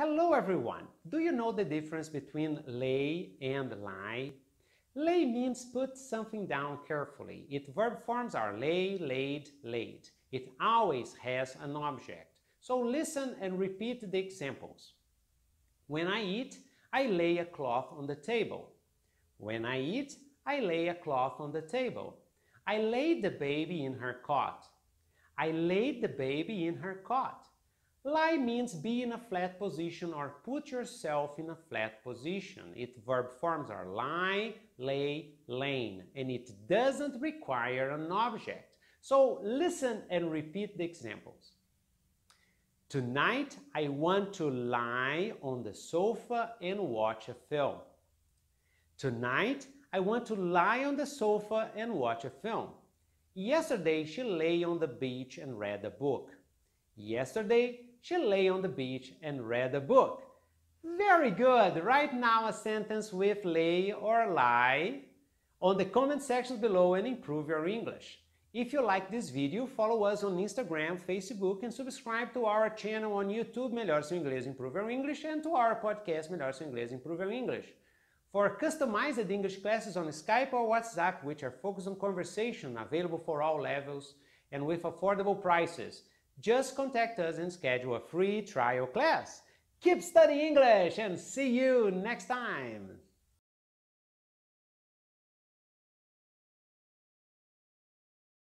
Hello everyone! Do you know the difference between lay and lie? Lay means put something down carefully. Its verb forms are lay, laid, laid. It always has an object. So listen and repeat the examples. When I eat, I lay a cloth on the table. When I eat, I lay a cloth on the table. I laid the baby in her cot. I laid the baby in her cot. Lie means be in a flat position or put yourself in a flat position. Its verb forms are lie, lay, lane, and it doesn't require an object. So listen and repeat the examples. Tonight I want to lie on the sofa and watch a film. Tonight I want to lie on the sofa and watch a film. Yesterday she lay on the beach and read a book. Yesterday she lay on the beach and read a book. Very good! Write now a sentence with lay or lie on the comment sections below and improve your English. If you like this video, follow us on Instagram, Facebook and subscribe to our channel on YouTube Melhor Seu Inglês Improve Your English and to our podcast Melhor Seu Inglês Improve Your English. For customized English classes on Skype or WhatsApp, which are focused on conversation, available for all levels and with affordable prices, just contact us and schedule a free trial class. Keep studying English and see you next time!